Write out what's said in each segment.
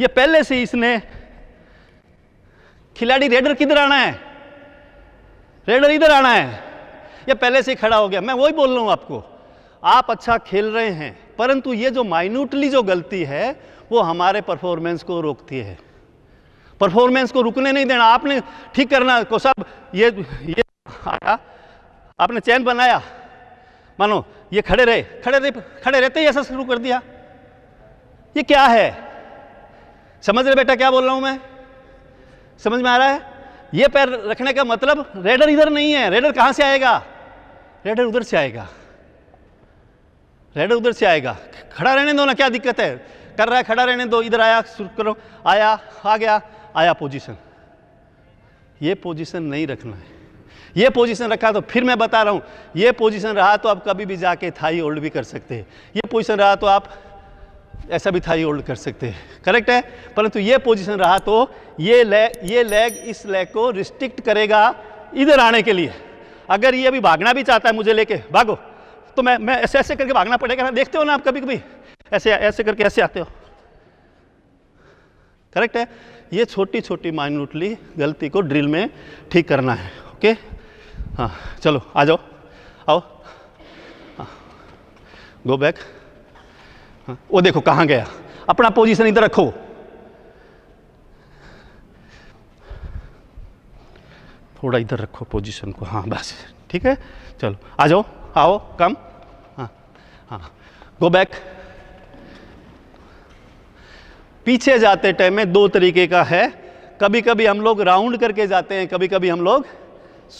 ये पहले से इसने खिलाड़ी रेडर किधर आना है रेडर इधर आना है ये पहले से ही खड़ा हो गया मैं वही बोल रहा हूं आपको आप अच्छा खेल रहे हैं परंतु ये जो माइन्यूटली जो गलती है वो हमारे परफॉर्मेंस को रोकती है परफॉर्मेंस को रुकने नहीं देना आपने ठीक करना को सब ये ये आया आपने चैन बनाया मानो ये खड़े रहे खड़े रहे खड़े रहते ही ऐसा शुरू कर दिया ये क्या है समझ रहे बेटा क्या बोल रहा हूं मैं समझ में आ रहा है ये पैर रखने का मतलब रेडर इधर नहीं है रेडर कहां से आएगा रेडर उधर से आएगा रेडर उधर से आएगा खड़ा रहने दो ना क्या दिक्कत है कर रहा है खड़ा रहने दो इधर आया शुरू करो आया आ गया आया पोजीशन ये पोजीशन नहीं रखना है ये पोजीशन रखा तो फिर मैं बता रहा हूं ये पोजीशन रहा तो आप कभी भी जाके थाई होल्ड भी कर सकते हैं ये पोजीशन रहा तो आप ऐसा भी थाई होल्ड कर सकते हैं करेक्ट है परंतु ये पोजीशन रहा तो ये लेग ये लेग इस लेग को रिस्ट्रिक्ट करेगा इधर आने के लिए अगर ये अभी भागना भी चाहता है मुझे लेके भागो तो मैं मैं ऐसे ऐसे करके भागना पड़ेगा ना देखते हो ना आप कभी कभी ऐसे ऐसे करके ऐसे आते हो करेक्ट है ये छोटी छोटी माइन्यूटली गलती को ड्रिल में ठीक करना है ओके हाँ चलो आ जाओ आओ गो हाँ। बैक वो देखो कहाँ गया अपना पोजीशन इधर रखो थोड़ा इधर रखो पोजीशन को हाँ बस ठीक है चलो आ जाओ आओ कम हाँ हाँ गो बैक पीछे जाते टाइम में दो तरीके का है कभी कभी हम लोग राउंड करके जाते हैं कभी कभी हम लोग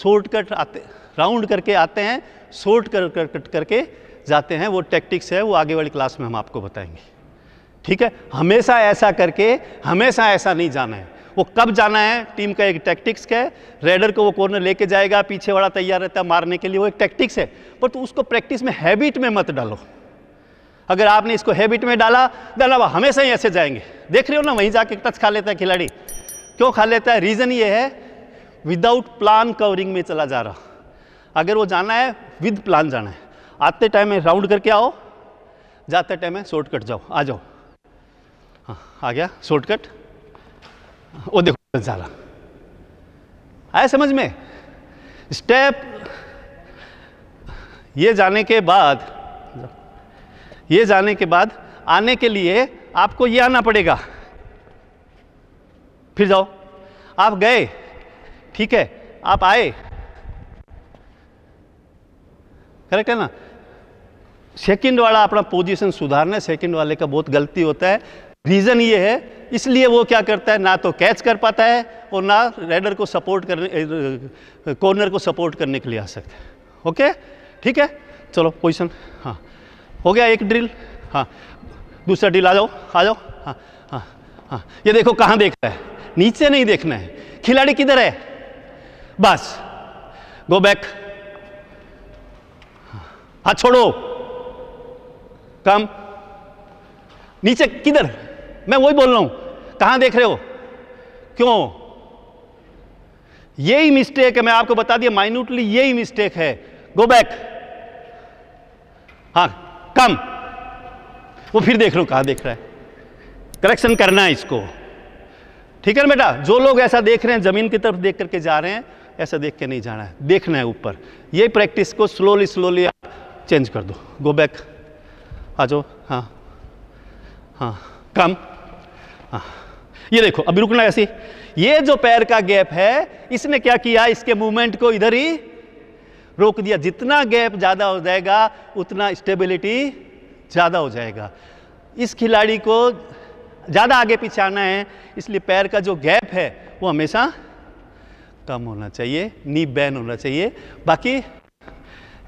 शॉर्टकट आते राउंड करके आते हैं शॉर्ट कर, कर, कर, करके जाते हैं वो टैक्टिक्स है वो आगे वाली क्लास में हम आपको बताएंगे ठीक है हमेशा ऐसा करके हमेशा ऐसा नहीं जाना है वो कब जाना है टीम का एक टैक्टिक्स है रेडर को वो कॉर्नर लेके जाएगा पीछे वाला तैयार रहता है मारने के लिए वो एक टैक्टिक्स है पर तो उसको प्रैक्टिस में हैबिट में मत डालो अगर आपने इसको हैबिट में डाला डाला हमेशा ही ऐसे जाएंगे देख रहे हो ना वहीं जाके टच खा लेता है खिलाड़ी क्यों खा लेता है रीज़न ये है विदाउट प्लान कवरिंग में चला जा रहा अगर वो जाना है विद प्लान जाना है आते टाइम में राउंड करके आओ जाते टाइम में शॉर्टकट जाओ आ जाओ हाँ आ गया शॉर्टकट वो देखो नज़ारा आया समझ में स्टेप ये जाने के बाद ये जाने के बाद आने के लिए आपको ये आना पड़ेगा फिर जाओ आप गए ठीक है आप आए करेक्ट है ना सेकंड वाला अपना पोजीशन सुधारना है सेकंड वाले का बहुत गलती होता है रीज़न ये है इसलिए वो क्या करता है ना तो कैच कर पाता है और ना रेडर को सपोर्ट करने कॉर्नर को सपोर्ट करने के लिए आ सकता है ओके ठीक है चलो पोजिशन हाँ हो गया एक ड्रिल हाँ दूसरा ड्रिल आ जाओ आ जाओ हाँ हाँ हाँ ये देखो कहाँ देख रहा है नीचे नहीं देखना है खिलाड़ी किधर है बस गो बैक हाथ छोड़ो कम नीचे किधर मैं वही बोल रहा हूं कहां देख रहे हो क्यों यही मिस्टेक है मैं आपको बता दिया माइन्यूटली यही मिस्टेक है गो बैक हाँ कम वो फिर देख रहा हूं कहा देख रहा है करेक्शन करना है इसको ठीक है ना बेटा जो लोग ऐसा देख रहे हैं जमीन की तरफ देख करके जा रहे हैं ऐसा देख के नहीं जाना है देखना है ऊपर ये प्रैक्टिस को स्लोली स्लोली आप चेंज कर दो गो बैक आ जाओ हाँ हाँ कम हाँ ये देखो अभी रुकना ऐसी ये जो पैर का गैप है इसने क्या किया इसके मूवमेंट को इधर ही रोक दिया जितना गैप ज़्यादा हो जाएगा उतना स्टेबिलिटी ज़्यादा हो जाएगा इस खिलाड़ी को ज़्यादा आगे पीछे आना है इसलिए पैर का जो गैप है वो हमेशा कम होना चाहिए नी बैन होना चाहिए बाकी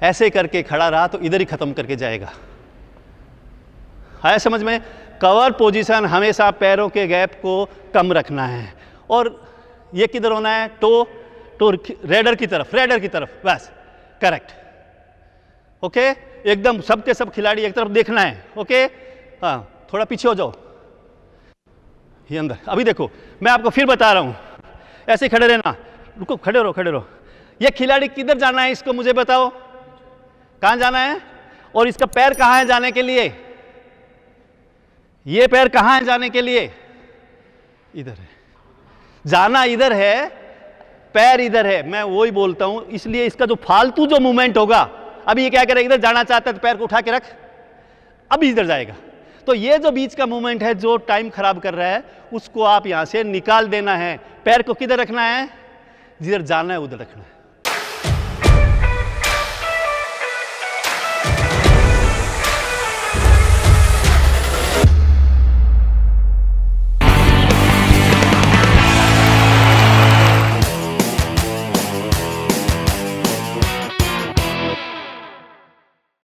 ऐसे करके खड़ा रहा तो इधर ही ख़त्म करके जाएगा आया समझ में कवर पोजीशन हमेशा पैरों के गैप को कम रखना है और ये किधर होना है टो टो रेडर की तरफ रेडर की तरफ बस करेक्ट ओके एकदम सबके सब खिलाड़ी एक तरफ देखना है ओके हाँ थोड़ा पीछे हो जाओ ये अंदर अभी देखो मैं आपको फिर बता रहा हूँ ऐसे खड़े रहना रुको खड़े रहो खड़े रहो ये खिलाड़ी किधर जाना है इसको मुझे बताओ कहाँ जाना है और इसका पैर कहाँ है जाने के लिए ये पैर कहाँ है जाने के लिए इधर है जाना इधर है पैर इधर है मैं वो ही बोलता हूं इसलिए इसका जो फालतू जो मूवमेंट होगा अभी ये क्या करेगा इधर जाना चाहता है तो पैर को उठा के रख अब इधर जाएगा तो ये जो बीच का मूवमेंट है जो टाइम खराब कर रहा है उसको आप यहां से निकाल देना है पैर को किधर रखना है जिधर जाना है उधर रखना है